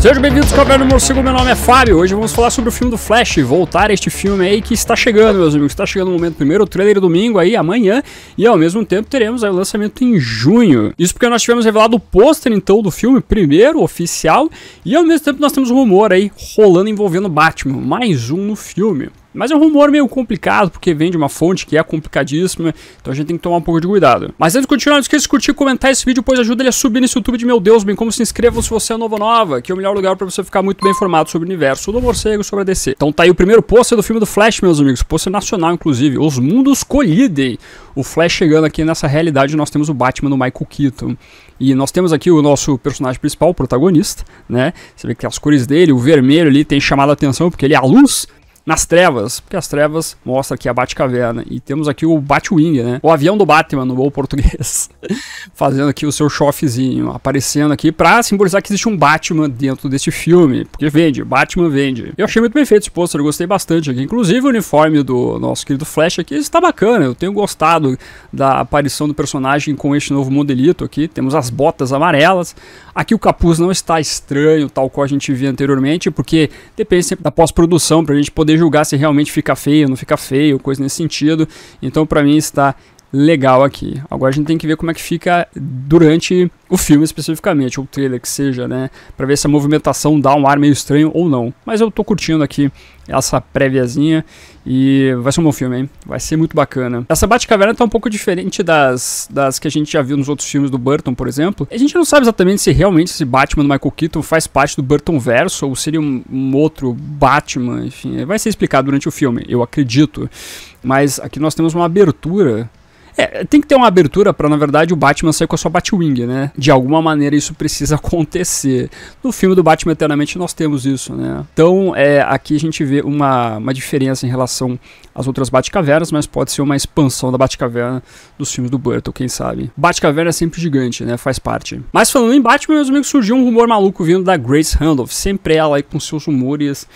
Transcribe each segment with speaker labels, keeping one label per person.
Speaker 1: Sejam bem-vindos, Caverna do Morcego, meu nome é Fábio. Hoje vamos falar sobre o filme do Flash, voltar a este filme aí que está chegando, meus amigos. Está chegando o momento primeiro, o trailer domingo aí, amanhã, e ao mesmo tempo teremos o lançamento em junho. Isso porque nós tivemos revelado o pôster, então, do filme, primeiro, oficial, e ao mesmo tempo nós temos um rumor aí rolando envolvendo Batman, mais um no filme. Mas é um rumor meio complicado, porque vem de uma fonte que é complicadíssima, então a gente tem que tomar um pouco de cuidado. Mas antes de continuar, não esqueça de curtir e comentar esse vídeo, pois ajuda ele a subir nesse YouTube de meu Deus, bem como se inscreva se você é novo ou nova, que é o melhor lugar para você ficar muito bem informado sobre o universo do morcego sobre a DC. Então tá aí o primeiro pôster do filme do Flash, meus amigos, pôster nacional, inclusive, Os Mundos Colidem. O Flash chegando aqui nessa realidade, nós temos o Batman do Michael Keaton. E nós temos aqui o nosso personagem principal, o protagonista, né? Você vê que as cores dele, o vermelho ali tem chamado a atenção, porque ele é a luz, nas trevas, porque as trevas mostra aqui a Batcaverna. E temos aqui o Batwing, né? O avião do Batman, no bom português, fazendo aqui o seu chofezinho, aparecendo aqui pra simbolizar que existe um Batman dentro deste filme, porque vende, Batman vende. Eu achei muito bem feito esse pôster, gostei bastante aqui. Inclusive o uniforme do nosso querido Flash aqui está bacana, eu tenho gostado da aparição do personagem com este novo modelito aqui. Temos as botas amarelas, Aqui o capuz não está estranho, tal qual a gente via anteriormente, porque depende sempre da pós-produção para a gente poder julgar se realmente fica feio, não fica feio, coisa nesse sentido. Então, para mim, está legal aqui. Agora a gente tem que ver como é que fica durante o filme especificamente, ou o trailer que seja, né? Pra ver se a movimentação dá um ar meio estranho ou não. Mas eu tô curtindo aqui essa préviazinha e vai ser um bom filme, hein? Vai ser muito bacana. Essa Batcaverna tá um pouco diferente das, das que a gente já viu nos outros filmes do Burton, por exemplo. A gente não sabe exatamente se realmente esse Batman do Michael Keaton faz parte do Burton verso ou seria um, um outro Batman, enfim. Vai ser explicado durante o filme, eu acredito. Mas aqui nós temos uma abertura é, tem que ter uma abertura para, na verdade, o Batman sair com a sua Batwing, né? De alguma maneira isso precisa acontecer. No filme do Batman Eternamente nós temos isso, né? Então, é, aqui a gente vê uma, uma diferença em relação às outras Batcavernas, mas pode ser uma expansão da Batcaverna dos filmes do Burton, quem sabe. Batcaverna é sempre gigante, né? Faz parte. Mas falando em Batman, meus amigos, surgiu um rumor maluco vindo da Grace Randolph. Sempre ela aí com seus rumores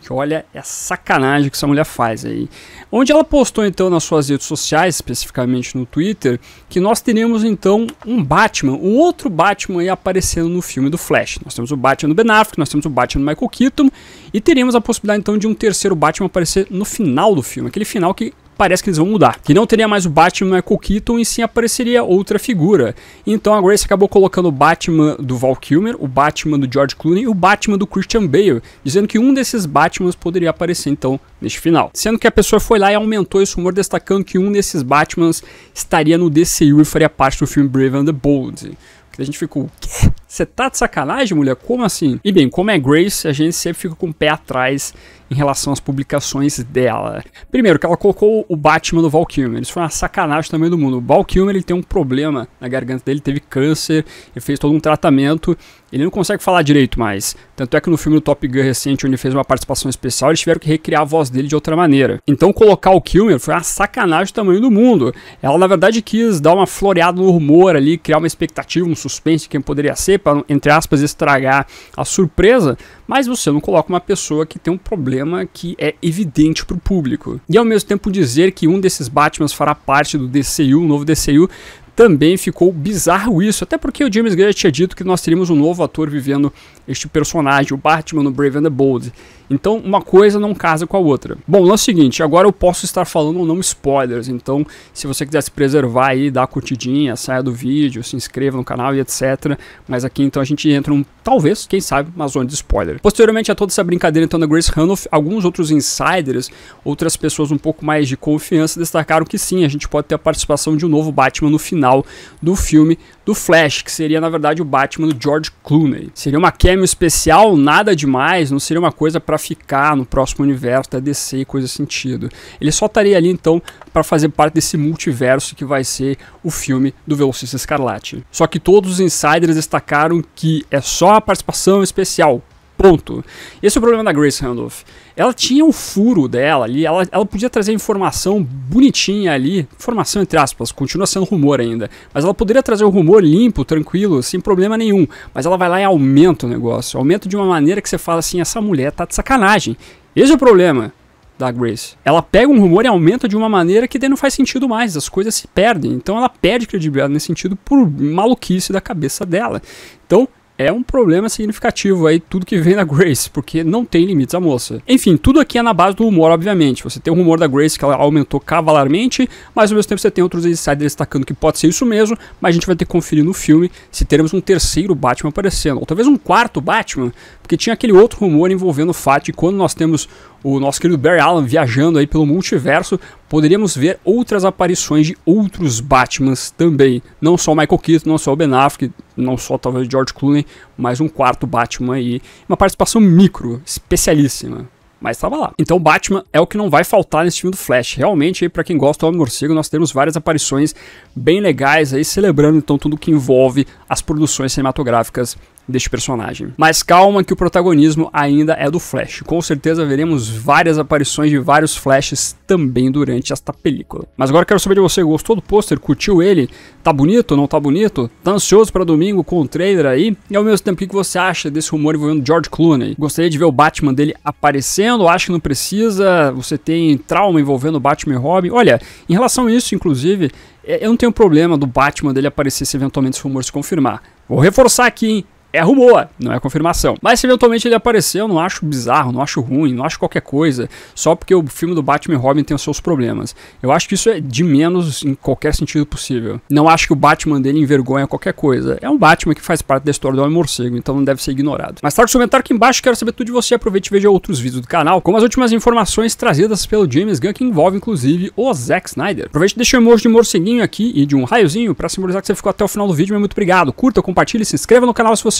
Speaker 1: que olha, é sacanagem que essa mulher faz aí. Onde ela postou então nas suas redes sociais, especificamente no Twitter, que nós teríamos então um Batman, um outro Batman aí aparecendo no filme do Flash. Nós temos o Batman do Ben Affleck, nós temos o Batman do Michael Keaton e teríamos a possibilidade então de um terceiro Batman aparecer no final do filme, aquele final que parece que eles vão mudar. Que não teria mais o Batman Michael Keaton e sim apareceria outra figura. Então a Grace acabou colocando o Batman do Val Kilmer, o Batman do George Clooney e o Batman do Christian Bale, dizendo que um desses Batmans poderia aparecer então neste final. Sendo que a pessoa foi lá e aumentou esse rumor destacando que um desses Batmans estaria no DCU e faria parte do filme Brave and the Bold. Que a gente ficou, o quê? Você tá de sacanagem, mulher? Como assim? E bem, como é Grace, a gente sempre fica com o pé atrás em relação às publicações dela. Primeiro, que ela colocou o Batman do Val Kilmer. Isso foi uma sacanagem também do mundo. O Val Kilmer ele tem um problema na garganta dele, teve câncer, ele fez todo um tratamento, ele não consegue falar direito mais. Tanto é que no filme do Top Gun recente, onde ele fez uma participação especial, eles tiveram que recriar a voz dele de outra maneira. Então colocar o Kilmer foi uma sacanagem do tamanho do mundo. Ela, na verdade, quis dar uma floreada no rumor ali, criar uma expectativa, um suspense de quem poderia ser, para, entre aspas, estragar a surpresa, mas você não coloca uma pessoa que tem um problema que é evidente para o público. E ao mesmo tempo dizer que um desses Batmans fará parte do DCU, o novo DCU, também ficou bizarro isso, até porque o James Gunn tinha dito que nós teríamos um novo ator vivendo este personagem, o Batman no Brave and the Bold. Então, uma coisa não casa com a outra. Bom, é o seguinte, agora eu posso estar falando ou não spoilers, então se você quiser se preservar aí, dá a curtidinha, saia do vídeo, se inscreva no canal e etc. Mas aqui então a gente entra num, talvez, quem sabe, uma zona de spoiler. Posteriormente a toda essa brincadeira então da Grace Hanoff, alguns outros insiders, outras pessoas um pouco mais de confiança destacaram que sim, a gente pode ter a participação de um novo Batman no final final do filme do Flash, que seria na verdade o Batman do George Clooney. Seria uma cameo especial, nada demais, não seria uma coisa para ficar no próximo universo da DC e coisa sentido. Ele só estaria ali então para fazer parte desse multiverso que vai ser o filme do Velocista Escarlate. Só que todos os insiders destacaram que é só a participação especial, Ponto. Esse é o problema da Grace Randolph. Ela tinha um furo dela ali, ela, ela podia trazer informação bonitinha ali, informação entre aspas, continua sendo rumor ainda, mas ela poderia trazer um rumor limpo, tranquilo, sem problema nenhum. Mas ela vai lá e aumenta o negócio, aumenta de uma maneira que você fala assim: essa mulher tá de sacanagem. Esse é o problema da Grace. Ela pega um rumor e aumenta de uma maneira que daí não faz sentido mais, as coisas se perdem. Então ela perde credibilidade nesse sentido por maluquice da cabeça dela. Então é um problema significativo aí, tudo que vem da Grace, porque não tem limites à moça. Enfim, tudo aqui é na base do humor, obviamente. Você tem o rumor da Grace, que ela aumentou cavalarmente, mas ao mesmo tempo você tem outros insiders destacando que pode ser isso mesmo, mas a gente vai ter que conferir no filme se teremos um terceiro Batman aparecendo, ou talvez um quarto Batman, porque tinha aquele outro rumor envolvendo o fato de quando nós temos o nosso querido Barry Allen viajando aí pelo multiverso, poderíamos ver outras aparições de outros Batmans também. Não só o Michael Keaton, não só o Ben Affleck, não só talvez George Clooney, mas um quarto Batman aí. Uma participação micro, especialíssima. Mas estava lá. Então Batman é o que não vai faltar nesse filme do Flash. Realmente, para quem gosta do Homem-Morcego, nós temos várias aparições bem legais aí, celebrando então tudo que envolve as produções cinematográficas deste personagem. Mas calma que o protagonismo ainda é do Flash. Com certeza veremos várias aparições de vários Flashes também durante esta película. Mas agora quero saber de você, gostou do pôster? Curtiu ele? Tá bonito? Não tá bonito? Tá ansioso para domingo com o trailer aí? E ao mesmo tempo, o que você acha desse rumor envolvendo George Clooney? Gostaria de ver o Batman dele aparecendo? Acho que não precisa? Você tem trauma envolvendo o Batman e Robin? Olha, em relação a isso, inclusive, é, eu não tenho problema do Batman dele aparecer se eventualmente esse rumor se confirmar. Vou reforçar aqui, hein? É rumor, não é confirmação. Mas se eventualmente ele aparecer, eu não acho bizarro, não acho ruim, não acho qualquer coisa, só porque o filme do Batman e Robin tem os seus problemas. Eu acho que isso é de menos em qualquer sentido possível. Não acho que o Batman dele envergonha qualquer coisa. É um Batman que faz parte da história do Homem-Morcego, então não deve ser ignorado. Mas traga o comentário aqui embaixo, quero saber tudo de você. Aproveite e veja outros vídeos do canal, como as últimas informações trazidas pelo James Gunn, que envolve inclusive o Zack Snyder. Aproveite e deixa o emoji de morceguinho aqui e de um raiozinho para simbolizar que você ficou até o final do vídeo, mas muito obrigado. Curta, compartilhe, se inscreva no canal se você